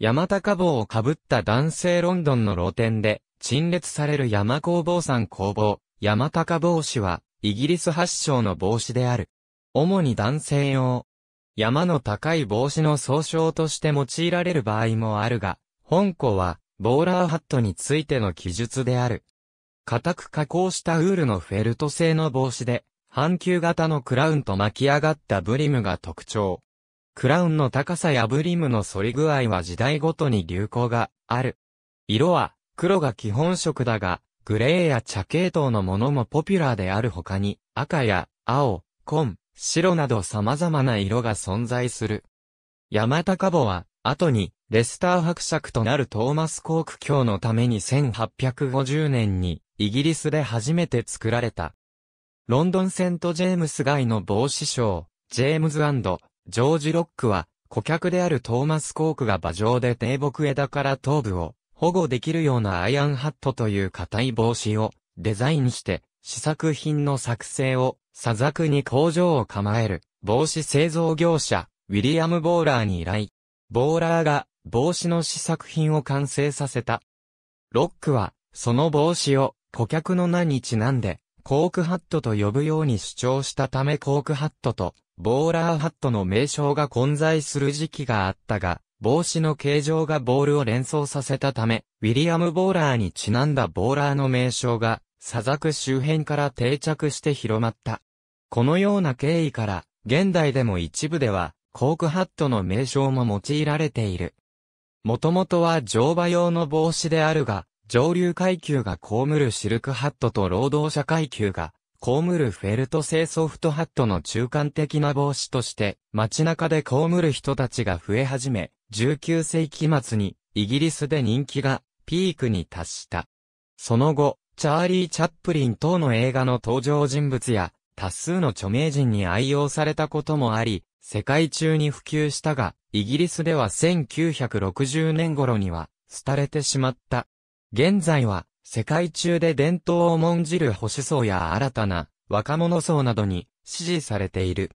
山高帽をかぶった男性ロンドンの露店で、陳列される山工房さん工房、山高帽子は、イギリス発祥の帽子である。主に男性用。山の高い帽子の総称として用いられる場合もあるが、本校は、ボーラーハットについての記述である。固く加工したウールのフェルト製の帽子で、半球型のクラウンと巻き上がったブリムが特徴。クラウンの高さやブリムの反り具合は時代ごとに流行がある。色は黒が基本色だが、グレーや茶系統のものもポピュラーである他に、赤や青、紺、白など様々な色が存在する。山高ボは、後に、レスター伯爵となるトーマス・コーク教のために1850年に、イギリスで初めて作られた。ロンドンセント・ジェームス街の帽子シジェームズジョージ・ロックは、顧客であるトーマス・コークが馬上で低木枝から頭部を保護できるようなアイアンハットという硬い帽子をデザインして試作品の作成を砂作に工場を構える帽子製造業者ウィリアム・ボーラーに依頼。ボーラーが帽子の試作品を完成させた。ロックはその帽子を顧客の名にちなんでコークハットと呼ぶように主張したためコークハットとボーラーハットの名称が混在する時期があったが、帽子の形状がボールを連想させたため、ウィリアム・ボーラーにちなんだボーラーの名称が、砂漠周辺から定着して広まった。このような経緯から、現代でも一部では、コークハットの名称も用いられている。もともとは乗馬用の帽子であるが、上流階級が被るシルクハットと労働者階級が被るフェルト製ソフトハットの中間的な帽子として、街中で被る人たちが増え始め、19世紀末に、イギリスで人気が、ピークに達した。その後、チャーリー・チャップリン等の映画の登場人物や、多数の著名人に愛用されたこともあり、世界中に普及したが、イギリスでは1960年頃には、廃れてしまった。現在は、世界中で伝統を重んじる保守層や新たな若者層などに支持されている。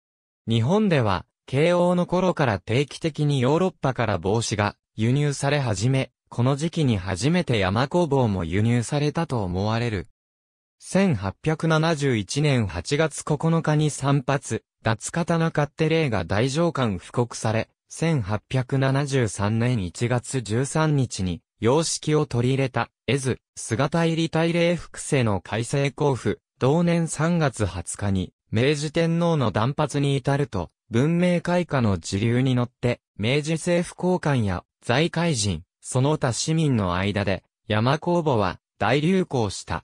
日本では、慶応の頃から定期的にヨーロッパから帽子が輸入され始め、この時期に初めて山工房も輸入されたと思われる。1871年8月9日に散発、脱刀カッテレが大上官布告され、1873年1月13日に様式を取り入れた、絵図、姿入り大礼複製の改正交付、同年3月20日に、明治天皇の断髪に至ると、文明開化の時流に乗って、明治政府高官や財界人、その他市民の間で、山公募は大流行した。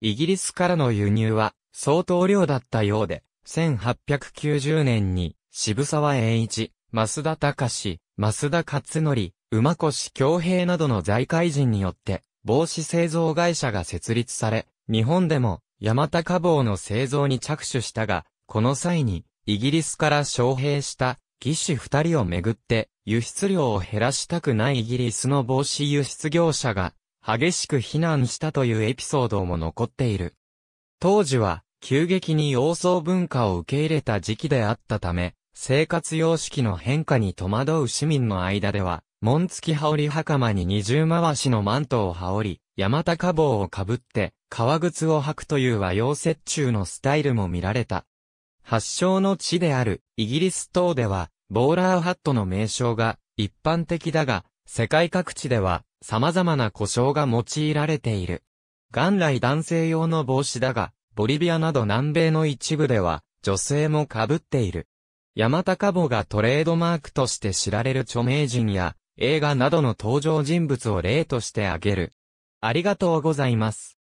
イギリスからの輸入は相当量だったようで、1890年に渋沢栄一、増田隆、増田勝則、馬越京平などの財界人によって、帽子製造会社が設立され、日本でも、山高帽の製造に着手したが、この際に、イギリスから招聘した義師二人をめぐって、輸出量を減らしたくないイギリスの帽子輸出業者が、激しく非難したというエピソードも残っている。当時は、急激に洋装文化を受け入れた時期であったため、生活様式の変化に戸惑う市民の間では、門付き羽織袴に二重回しのマントを羽織り、山高帽をかぶって、革靴を履くという和洋折衷のスタイルも見られた。発祥の地であるイギリス等では、ボーラーハットの名称が一般的だが、世界各地では様々な故障が用いられている。元来男性用の帽子だが、ボリビアなど南米の一部では女性もかぶっている。山高帽がトレードマークとして知られる著名人や映画などの登場人物を例として挙げる。ありがとうございます。